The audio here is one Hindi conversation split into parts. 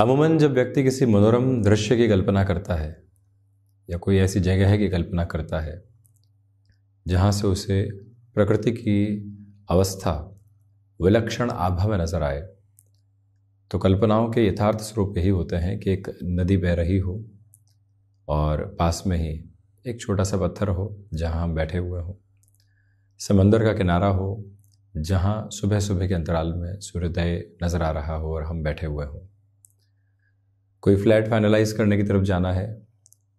अमूमन जब व्यक्ति किसी मनोरम दृश्य की कल्पना करता है या कोई ऐसी जगह है कि कल्पना करता है जहाँ से उसे प्रकृति की अवस्था विलक्षण आभा में नजर आए तो कल्पनाओं के यथार्थ स्वरूप यही होते हैं कि एक नदी बह रही हो और पास में ही एक छोटा सा पत्थर हो जहाँ हम बैठे हुए हों समंदर का किनारा हो जहाँ सुबह सुबह के अंतराल में सूर्योदय नज़र आ रहा हो और हम बैठे हुए हों कोई फ्लैट फाइनलाइज करने की तरफ जाना है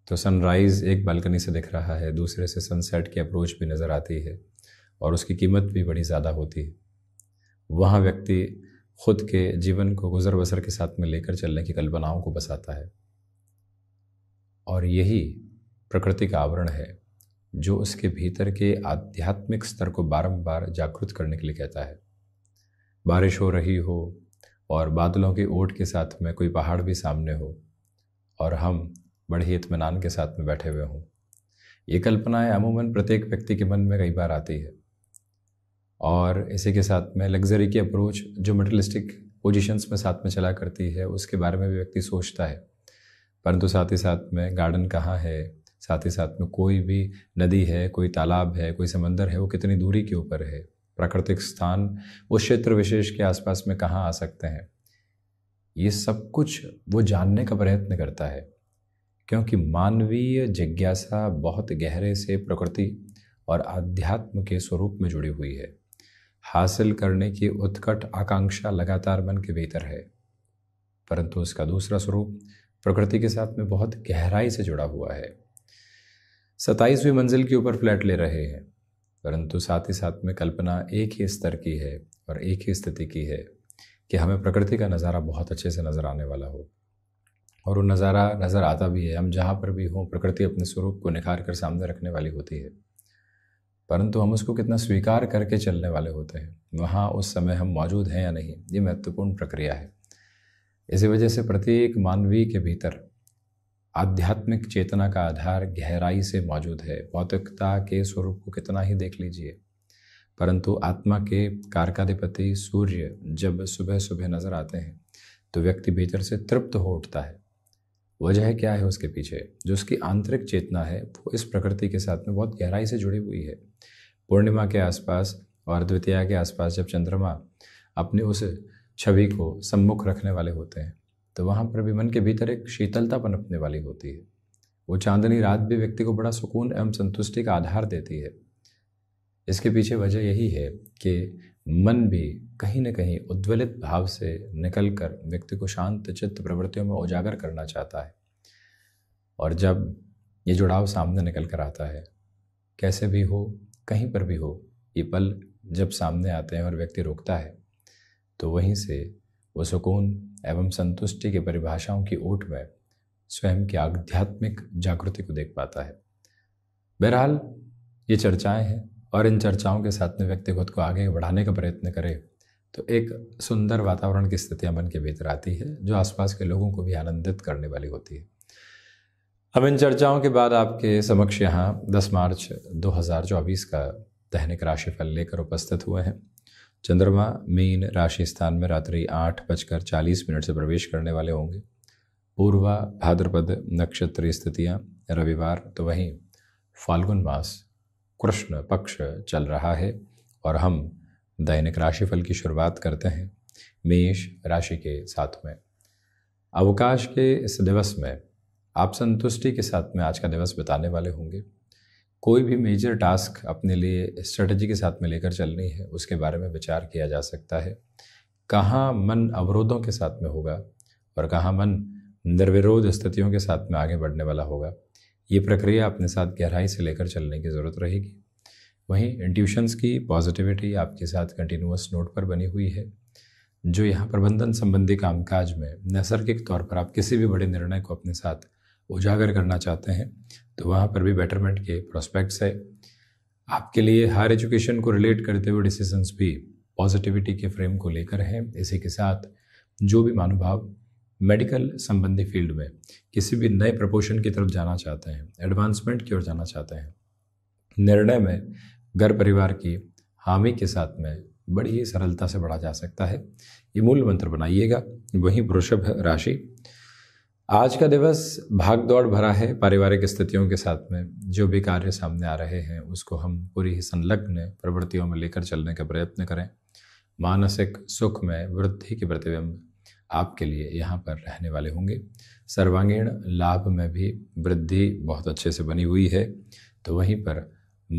तो सनराइज़ एक बालकनी से दिख रहा है दूसरे से सनसेट की अप्रोच भी नज़र आती है और उसकी कीमत भी बड़ी ज़्यादा होती है वहाँ व्यक्ति खुद के जीवन को गुज़र बसर के साथ में लेकर चलने की कल्पनाओं को बसाता है और यही प्रकृति का आवरण है जो उसके भीतर के आध्यात्मिक स्तर को बारंबार जागृत करने के लिए कहता है बारिश हो रही हो और बादलों की ओट के साथ में कोई पहाड़ भी सामने हो और हम बड़े ही इतमान के साथ में बैठे हुए हों ये कल्पनाएं अमूमन प्रत्येक व्यक्ति के मन में कई बार आती है और इसी के साथ में लग्जरी की अप्रोच जो मटरलिस्टिक पोजीशंस में साथ में चला करती है उसके बारे में भी व्यक्ति सोचता है परंतु साथ ही साथ में गार्डन कहाँ है साथ ही साथ में कोई भी नदी है कोई तालाब है कोई समंदर है वो कितनी दूरी के ऊपर है प्राकृतिक स्थान वो क्षेत्र विशेष के आसपास में कहाँ आ सकते हैं ये सब कुछ वो जानने का प्रयत्न करता है क्योंकि मानवीय जिज्ञासा बहुत गहरे से प्रकृति और आध्यात्म के स्वरूप में जुड़ी हुई है हासिल करने की उत्कट आकांक्षा लगातार मन के भीतर है परंतु उसका दूसरा स्वरूप प्रकृति के साथ में बहुत गहराई से जुड़ा हुआ है सताईसवीं मंजिल के ऊपर फ्लैट ले रहे हैं परंतु साथ ही साथ में कल्पना एक ही स्तर की है और एक ही स्थिति की है कि हमें प्रकृति का नज़ारा बहुत अच्छे से नज़र आने वाला हो और वो नज़ारा नज़र आता भी है हम जहाँ पर भी हों प्रकृति अपने स्वरूप को निखार कर सामने रखने वाली होती है परंतु हम उसको कितना स्वीकार करके चलने वाले होते हैं वहाँ उस समय हम मौजूद हैं या नहीं ये महत्वपूर्ण प्रक्रिया है इसी वजह से प्रत्येक मानवीय के भीतर आध्यात्मिक चेतना का आधार गहराई से मौजूद है भौतिकता के स्वरूप को कितना ही देख लीजिए परंतु आत्मा के कारकाधिपति सूर्य जब सुबह सुबह नजर आते हैं तो व्यक्ति भीतर से तृप्त हो उठता है वजह क्या है उसके पीछे जो उसकी आंतरिक चेतना है वो इस प्रकृति के साथ में बहुत गहराई से जुड़ी हुई है पूर्णिमा के आसपास और द्वितीया के आसपास जब चंद्रमा अपने उस छवि को सम्मुख रखने वाले होते हैं तो वहाँ पर भी मन के भीतर एक शीतलता पनपने वाली होती है वो चांदनी रात भी व्यक्ति को बड़ा सुकून एवं संतुष्टि का आधार देती है इसके पीछे वजह यही है कि मन भी कहीं ना कहीं उद्वलित भाव से कर व्यक्ति को शांत चित्त प्रवृत्तियों में उजागर करना चाहता है और जब ये जुड़ाव सामने निकल कर आता है कैसे भी हो कहीं पर भी हो ये पल जब सामने आते हैं और व्यक्ति रोकता है तो वहीं से वो सुकून एवं संतुष्टि की परिभाषाओं की ओट में स्वयं की आध्यात्मिक जागृति को देख पाता है बहरहाल ये चर्चाएं हैं और इन चर्चाओं के साथ में व्यक्ति खुद को आगे बढ़ाने का प्रयत्न करे तो एक सुंदर वातावरण की स्थितियाँ बन के भीतर आती है जो आसपास के लोगों को भी आनंदित करने वाली होती है अब इन चर्चाओं के बाद आपके समक्ष यहाँ 10 मार्च 2024 का दैनिक राशिफल लेकर उपस्थित हुए हैं चंद्रमा मीन राशि स्थान में रात्रि आठ बजकर चालीस मिनट से प्रवेश करने वाले होंगे पूर्वा भाद्रपद नक्षत्र स्थितियाँ रविवार तो वहीं फाल्गुन मास कृष्ण पक्ष चल रहा है और हम दैनिक राशिफल की शुरुआत करते हैं मेष राशि के साथ में अवकाश के इस दिवस में आप संतुष्टि के साथ में आज का दिवस बिताने वाले होंगे कोई भी मेजर टास्क अपने लिए स्ट्रेटजी के साथ में लेकर चलनी है उसके बारे में विचार किया जा सकता है कहाँ मन अवरोधों के साथ में होगा और कहाँ मन निर्विरोध स्थितियों के साथ में आगे बढ़ने वाला होगा ये प्रक्रिया अपने साथ गहराई से लेकर चलने की ज़रूरत रहेगी वहीं इंट्यूशंस की पॉजिटिविटी आपके साथ कंटिन्यूस नोट पर बनी हुई है जो यहाँ प्रबंधन संबंधी कामकाज में नैसर्गिक तौर पर आप किसी भी बड़े निर्णय को अपने साथ उजागर करना चाहते हैं तो वहाँ पर भी बेटरमेंट के प्रोस्पेक्ट्स है आपके लिए हायर एजुकेशन को रिलेट करते हुए डिसीजंस भी पॉजिटिविटी के फ्रेम को लेकर हैं इसी के साथ जो भी मानुभाव मेडिकल संबंधी फील्ड में किसी भी नए प्रपोशन की तरफ जाना चाहते हैं एडवांसमेंट की ओर जाना चाहते हैं निर्णय में घर परिवार की हामी के साथ में बड़ी ही सरलता से बढ़ा जा सकता है ये मूल मंत्र बनाइएगा वहीं वृषभ राशि आज का दिवस भाग दौड़ भरा है पारिवारिक स्थितियों के साथ में जो भी कार्य सामने आ रहे हैं उसको हम पूरी ही संलग्न प्रवृत्तियों में लेकर चलने का प्रयत्न करें मानसिक सुख में वृद्धि के प्रतिबिंब आपके लिए यहाँ पर रहने वाले होंगे सर्वांगीण लाभ में भी वृद्धि बहुत अच्छे से बनी हुई है तो वहीं पर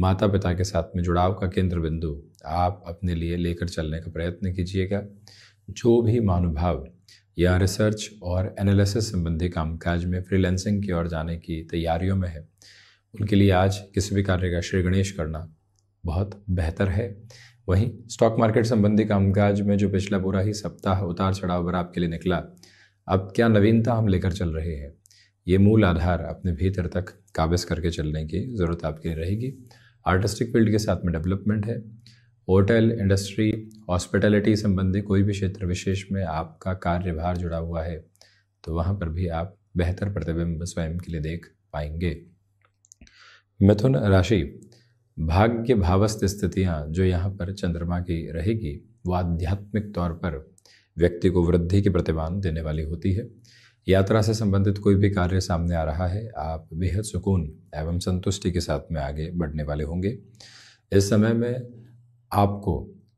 माता पिता के साथ में जुड़ाव का केंद्र बिंदु आप अपने लिए लेकर चलने का प्रयत्न कीजिएगा जो भी मानुभाव या रिसर्च और एनालिसिस संबंधी कामकाज में फ्रीलैंसिंग की ओर जाने की तैयारियों में है उनके लिए आज किसी भी कार्य का श्री गणेश करना बहुत बेहतर है वहीं स्टॉक मार्केट संबंधी कामकाज में जो पिछला पूरा ही सप्ताह उतार चढ़ाव पर आपके लिए निकला अब क्या नवीनता हम लेकर चल रहे हैं ये मूल आधार अपने भीतर तक काबिज करके चलने की ज़रूरत आपके लिए रहेगी आर्टिस्टिक फील्ड के साथ में डेवलपमेंट है होटल इंडस्ट्री हॉस्पिटलिटी संबंधी कोई भी क्षेत्र विशेष में आपका कार्यभार जुड़ा हुआ है तो वहाँ पर भी आप बेहतर प्रतिबिंब स्वयं के लिए देख पाएंगे मिथुन राशि भाग्य भावस्थ स्थितियाँ जो यहाँ पर चंद्रमा की रहेगी वो आध्यात्मिक तौर पर व्यक्ति को वृद्धि की प्रतिमान देने वाली होती है यात्रा से संबंधित कोई भी कार्य सामने आ रहा है आप बेहद सुकून एवं संतुष्टि के साथ में आगे बढ़ने वाले होंगे इस समय में आपको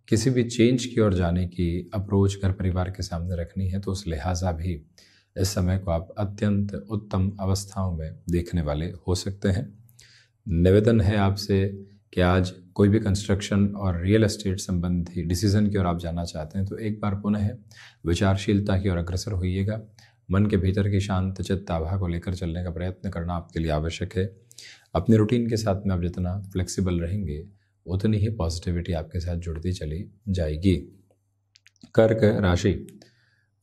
किसी भी चेंज की ओर जाने की अप्रोच घर परिवार के सामने रखनी है तो उस लिहाजा भी इस समय को आप अत्यंत उत्तम अवस्थाओं में देखने वाले हो सकते हैं निवेदन है आपसे कि आज कोई भी कंस्ट्रक्शन और रियल एस्टेट संबंधी डिसीजन की ओर आप जाना चाहते हैं तो एक बार पुनः विचारशीलता की ओर अग्रसर होइएगा मन के भीतर की शांत चित्त आभा को लेकर चलने का प्रयत्न करना आपके लिए आवश्यक है अपने रूटीन के साथ में आप जितना फ्लेक्सिबल रहेंगे उतनी ही पॉजिटिविटी आपके साथ जुड़ती चली जाएगी कर्क राशि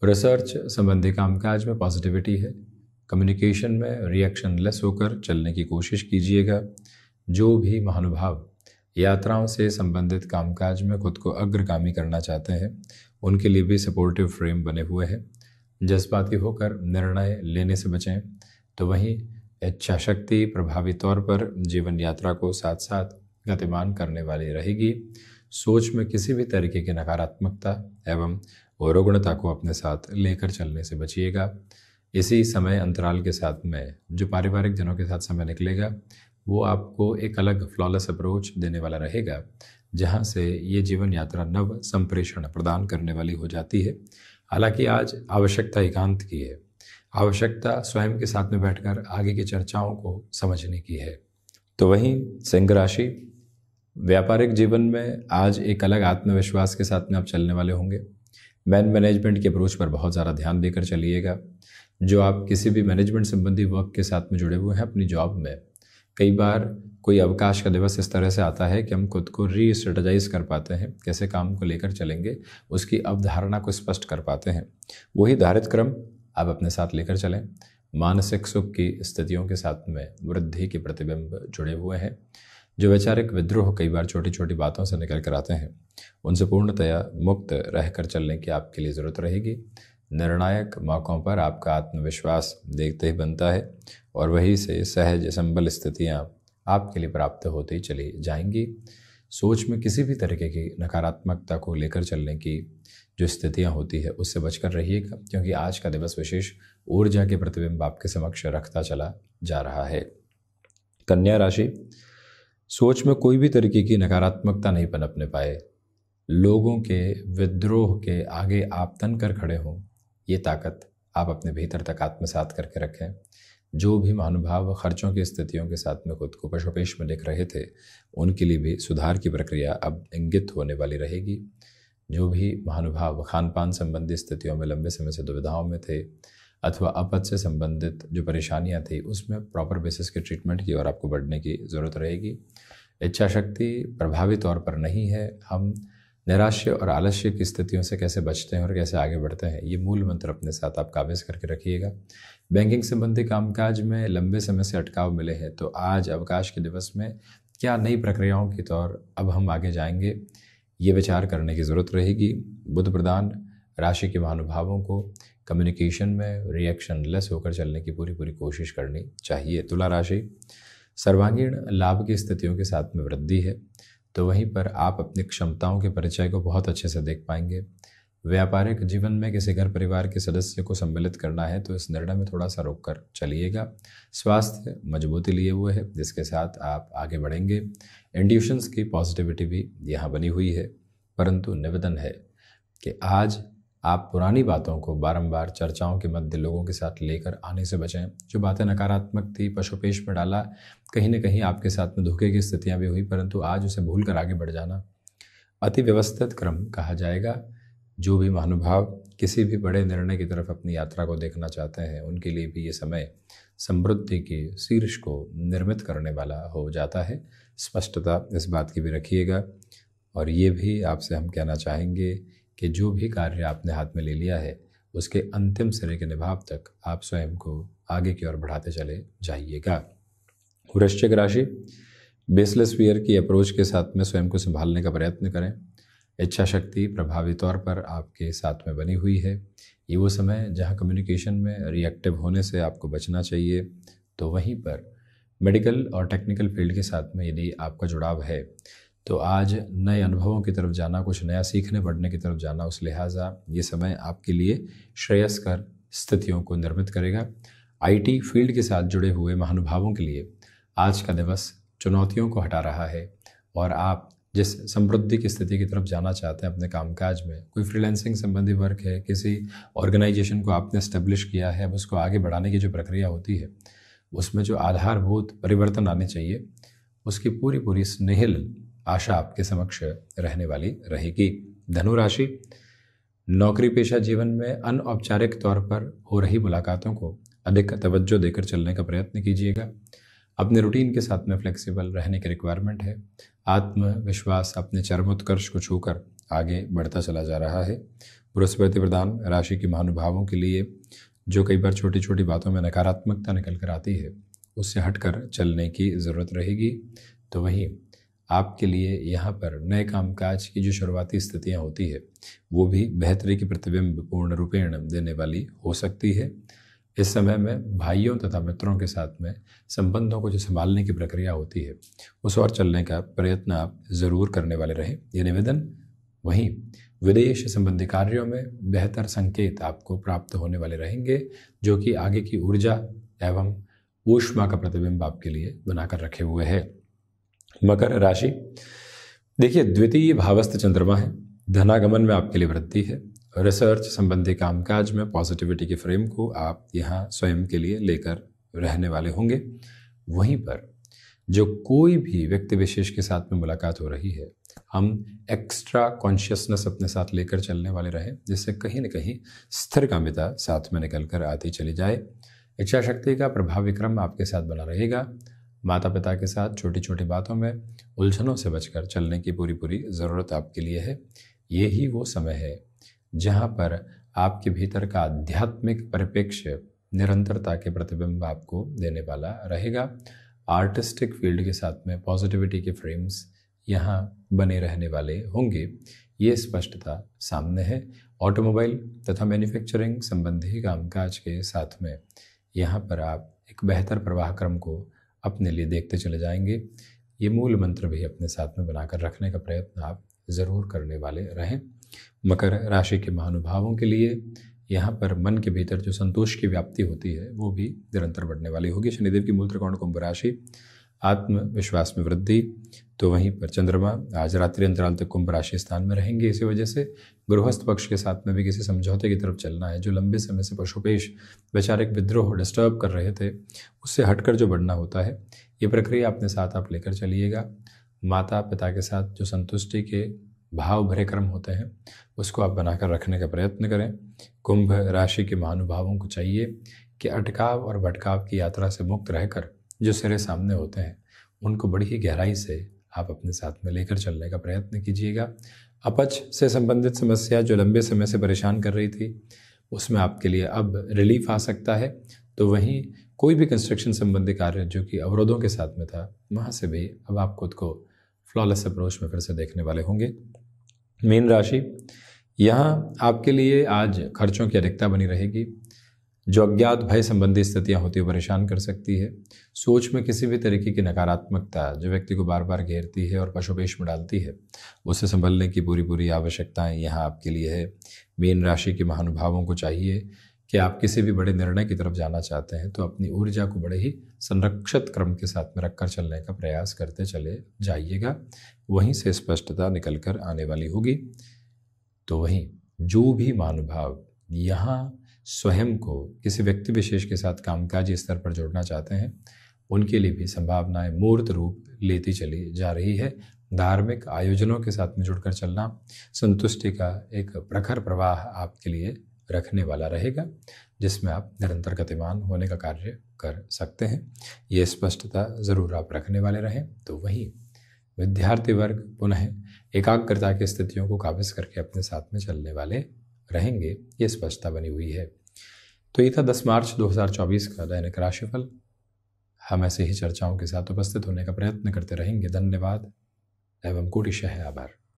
रिसर्च संबंधी कामकाज में पॉजिटिविटी है कम्युनिकेशन में रिएक्शन लेस होकर चलने की कोशिश कीजिएगा जो भी महानुभाव यात्राओं से संबंधित कामकाज में खुद को अग्रगामी करना चाहते हैं उनके लिए भी सपोर्टिव फ्रेम बने हुए हैं जज्बाती होकर निर्णय लेने से बचें तो वहीं इच्छा शक्ति प्रभावी तौर पर जीवन यात्रा को साथ साथ गतिमान करने वाली रहेगी सोच में किसी भी तरीके की नकारात्मकता एवं औरगुणता को अपने साथ लेकर चलने से बचिएगा इसी समय अंतराल के साथ में जो पारिवारिक जनों के साथ समय निकलेगा वो आपको एक अलग फ्लॉलेस अप्रोच देने वाला रहेगा जहाँ से ये जीवन यात्रा नव संप्रेषण प्रदान करने वाली हो जाती है हालांकि आज आवश्यकता एकांत की है आवश्यकता स्वयं के साथ में बैठकर आगे की चर्चाओं को समझने की है तो वहीं सिंह राशि व्यापारिक जीवन में आज एक अलग आत्मविश्वास के साथ में आप चलने वाले होंगे मैन मैनेजमेंट की अप्रोच पर बहुत ज़्यादा ध्यान देकर चलिएगा जो आप किसी भी मैनेजमेंट संबंधी वर्क के साथ में जुड़े हुए हैं अपनी जॉब में कई बार कोई अवकाश का दिवस इस तरह से आता है कि हम खुद को री स्ट्रेटजाइज कर पाते हैं कैसे काम को लेकर चलेंगे उसकी अवधारणा को स्पष्ट कर पाते हैं वही धारित क्रम आप अपने साथ लेकर चलें मानसिक सुख की स्थितियों के साथ में वृद्धि के प्रतिबिंब जुड़े हुए हैं जो वैचारिक विद्रोह कई बार छोटी छोटी बातों से निकल कर आते हैं उनसे पूर्णतया मुक्त रहकर चलने की आपके लिए ज़रूरत रहेगी निर्णायक मौक़ों पर आपका आत्मविश्वास देखते ही बनता है और वहीं से सहज संबल स्थितियाँ आपके लिए प्राप्त होती चली जाएंगी सोच में किसी भी तरीके की नकारात्मकता को लेकर चलने की जो स्थितियाँ होती है उससे बचकर रहिएगा क्योंकि आज का दिवस विशेष ऊर्जा के प्रतिबिंब आपके समक्ष रखता चला जा रहा है कन्या राशि सोच में कोई भी तरीके की नकारात्मकता नहीं पनपने पाए लोगों के विद्रोह के आगे आप तन कर खड़े हों ये ताकत आप अपने भीतर तक आत्मसात करके रखें जो भी महानुभाव खर्चों की स्थितियों के साथ में खुद को पशुपेश में लिख रहे थे उनके लिए भी सुधार की प्रक्रिया अब इंगित होने वाली रहेगी जो भी महानुभाव खान पान संबंधी स्थितियों में लंबे समय से दुविधाओं में थे अथवा अपच से संबंधित जो परेशानियाँ थी उसमें प्रॉपर बेसिस के ट्रीटमेंट की और आपको बढ़ने की ज़रूरत रहेगी इच्छा शक्ति प्रभावी तौर पर नहीं है हम निराश्य और आलस्य की स्थितियों से कैसे बचते हैं और कैसे आगे बढ़ते हैं ये मूल मंत्र अपने साथ आप काबिज करके रखिएगा बैंकिंग संबंधी कामकाज में लंबे समय से अटकाव मिले हैं तो आज अवकाश के दिवस में क्या नई प्रक्रियाओं के तौर अब हम आगे जाएंगे ये विचार करने की ज़रूरत रहेगी बुद्ध प्रदान राशि के महानुभावों को कम्युनिकेशन में रिएक्शन लेस होकर चलने की पूरी पूरी कोशिश करनी चाहिए तुला राशि सर्वांगीण लाभ की स्थितियों के साथ में वृद्धि है तो वहीं पर आप अपनी क्षमताओं के परिचय को बहुत अच्छे से देख पाएंगे व्यापारिक जीवन में किसी घर परिवार के सदस्य को सम्मिलित करना है तो इस निर्णय में थोड़ा सा रोक कर चलिएगा स्वास्थ्य मजबूती लिए हुए है जिसके साथ आप आगे बढ़ेंगे इंड्यूशंस की पॉजिटिविटी भी यहाँ बनी हुई है परंतु निवेदन है कि आज आप पुरानी बातों को बारंबार चर्चाओं के मध्य लोगों के साथ लेकर आने से बचें जो बातें नकारात्मक थी पशुपेश में डाला कहीं ना कहीं आपके साथ में धोखे की स्थितियाँ भी हुई परंतु आज उसे भूल कर आगे बढ़ जाना अति व्यवस्थित क्रम कहा जाएगा जो भी महानुभाव किसी भी बड़े निर्णय की तरफ अपनी यात्रा को देखना चाहते हैं उनके लिए भी ये समय समृद्धि के शीर्ष को निर्मित करने वाला हो जाता है स्पष्टता इस बात की भी रखिएगा और ये भी आपसे हम कहना चाहेंगे कि जो भी कार्य आपने हाथ में ले लिया है उसके अंतिम सिरे के निभाव तक आप स्वयं को आगे की ओर बढ़ाते चले जाइएगा वृश्चिक राशि बेसलेस वियर की अप्रोच के साथ में स्वयं को संभालने का प्रयत्न करें इच्छा शक्ति प्रभावी तौर पर आपके साथ में बनी हुई है ये वो समय जहाँ कम्युनिकेशन में रिएक्टिव होने से आपको बचना चाहिए तो वहीं पर मेडिकल और टेक्निकल फील्ड के साथ में यदि आपका जुड़ाव है तो आज नए अनुभवों की तरफ जाना कुछ नया सीखने पढ़ने की तरफ जाना उस लिहाजा ये समय आपके लिए श्रेयस्कर स्थितियों को निर्मित करेगा आईटी फील्ड के साथ जुड़े हुए महानुभावों के लिए आज का दिवस चुनौतियों को हटा रहा है और आप जिस समृद्धि की स्थिति की तरफ जाना चाहते हैं अपने कामकाज में कोई फ्रीलैंसिंग संबंधी वर्क है किसी ऑर्गेनाइजेशन को आपने इस्टेब्लिश किया है अब उसको आगे बढ़ाने की जो प्रक्रिया होती है उसमें जो आधारभूत परिवर्तन आने चाहिए उसकी पूरी पूरी स्नेहल आशा आपके समक्ष रहने वाली रहेगी धनुराशि नौकरी पेशा जीवन में अनौपचारिक तौर पर हो रही मुलाकातों को अधिक तवज्जो देकर चलने का प्रयत्न कीजिएगा अपने रूटीन के साथ में फ्लेक्सिबल रहने की रिक्वायरमेंट है आत्मविश्वास अपने चरमोत्कर्ष को छूकर आगे बढ़ता चला जा रहा है बृहस्पति प्रदान राशि के महानुभावों के लिए जो कई बार छोटी छोटी बातों में नकारात्मकता निकल कर आती है उससे हटकर चलने की ज़रूरत रहेगी तो वहीं आपके लिए यहाँ पर नए कामकाज की जो शुरुआती स्थितियाँ होती है वो भी बेहतरी के प्रतिबिंब पूर्ण रूपेण देने वाली हो सकती है इस समय में भाइयों तथा मित्रों के साथ में संबंधों को जो संभालने की प्रक्रिया होती है उस और चलने का प्रयत्न आप ज़रूर करने वाले रहें ये निवेदन वहीं विदेश संबंधी कार्यों में बेहतर संकेत आपको प्राप्त होने वाले रहेंगे जो कि आगे की ऊर्जा एवं ऊष्मा का प्रतिबिंब आपके लिए बनाकर रखे हुए है मकर राशि देखिए द्वितीय भावस्थ चंद्रमा है धनागमन में आपके लिए वृद्धि है रिसर्च संबंधी कामकाज में पॉजिटिविटी के फ्रेम को आप यहाँ स्वयं के लिए लेकर रहने वाले होंगे वहीं पर जो कोई भी व्यक्ति विशेष के साथ में मुलाकात हो रही है हम एक्स्ट्रा कॉन्शियसनेस अपने साथ लेकर चलने वाले रहें जिससे कहीं ना कहीं स्थिर कामिता साथ में निकल कर आती चली जाए इच्छा शक्ति का प्रभाव विक्रम आपके साथ बना रहेगा माता पिता के साथ छोटी छोटी बातों में उलझनों से बचकर चलने की पूरी पूरी ज़रूरत आपके लिए है ये ही वो समय है जहाँ पर आपके भीतर का आध्यात्मिक परिप्रेक्ष्य निरंतरता के प्रतिबिंब आपको देने वाला रहेगा आर्टिस्टिक फील्ड के साथ में पॉजिटिविटी के फ्रेम्स यहाँ बने रहने वाले होंगे ये स्पष्टता सामने है ऑटोमोबाइल तथा मैन्युफैक्चरिंग संबंधी कामकाज के साथ में यहाँ पर आप एक बेहतर प्रवाह क्रम को अपने लिए देखते चले जाएंगे ये मूल मंत्र भी अपने साथ में बनाकर रखने का प्रयत्न आप ज़रूर करने वाले रहें मकर राशि के महानुभावों के लिए यहाँ पर मन के भीतर जो संतोष की व्याप्ति होती है वो भी निरंतर बढ़ने वाली होगी शनिदेव की मूल त्रिकोण कुंभ राशि आत्मविश्वास में वृद्धि तो वहीं पर चंद्रमा आज रात्रि अंतराल तक कुंभ राशि स्थान में रहेंगे इसी वजह से गृहस्थ पक्ष के साथ में भी किसी समझौते की तरफ चलना है जो लंबे समय से पशुपेश वैचारिक विद्रोह डिस्टर्ब कर रहे थे उससे हटकर जो बढ़ना होता है ये प्रक्रिया अपने साथ आप लेकर चलिएगा माता पिता के साथ जो संतुष्टि के भाव भरे कर्म होते हैं उसको आप बनाकर रखने का प्रयत्न करें कुंभ राशि के महानुभावों को चाहिए कि अटकाव और भटकाव की यात्रा से मुक्त रहकर जो सिरे सामने होते हैं उनको बड़ी ही गहराई से आप अपने साथ में लेकर चलने का प्रयत्न कीजिएगा अपच से संबंधित समस्या जो लंबे समय से परेशान कर रही थी उसमें आपके लिए अब रिलीफ आ सकता है तो वहीं कोई भी कंस्ट्रक्शन संबंधी कार्य जो कि अवरोधों के साथ में था वहाँ से भी अब आप खुद को फ्लॉलेस अप्रोच में फिर से देखने वाले होंगे मीन राशि यहाँ आपके लिए आज खर्चों की अधिकता बनी रहेगी जो अज्ञात भय संबंधी स्थितियाँ होती है परेशान कर सकती है सोच में किसी भी तरीके की नकारात्मकता जो व्यक्ति को बार बार घेरती है और पशुपेश में डालती है उसे संभलने की पूरी पूरी आवश्यकताएं यहाँ आपके लिए है मीन राशि के महानुभावों को चाहिए कि आप किसी भी बड़े निर्णय की तरफ जाना चाहते हैं तो अपनी ऊर्जा को बड़े ही संरक्षित क्रम के साथ में रखकर चलने का प्रयास करते चले जाइएगा वहीं से स्पष्टता निकल कर आने वाली होगी तो वहीं जो भी महानुभाव यहाँ स्वयं को किसी व्यक्ति विशेष के साथ कामकाजी स्तर पर जोड़ना चाहते हैं उनके लिए भी संभावनाएं मूर्त रूप लेती चली जा रही है धार्मिक आयोजनों के साथ में जुड़कर चलना संतुष्टि का एक प्रखर प्रवाह आपके लिए रखने वाला रहेगा जिसमें आप निरंतर गतिमान होने का कार्य कर सकते हैं ये स्पष्टता ज़रूर आप रखने वाले रहें तो वहीं विद्यार्थी वर्ग पुनः एकाग्रता की स्थितियों को काबिज करके अपने साथ में चलने वाले रहेंगे ये स्पष्टता बनी हुई है तो ये था 10 मार्च 2024 का दैनिक राशिफल हम ऐसे ही चर्चाओं के साथ उपस्थित होने का प्रयत्न करते रहेंगे धन्यवाद एवं कोटिशह आभार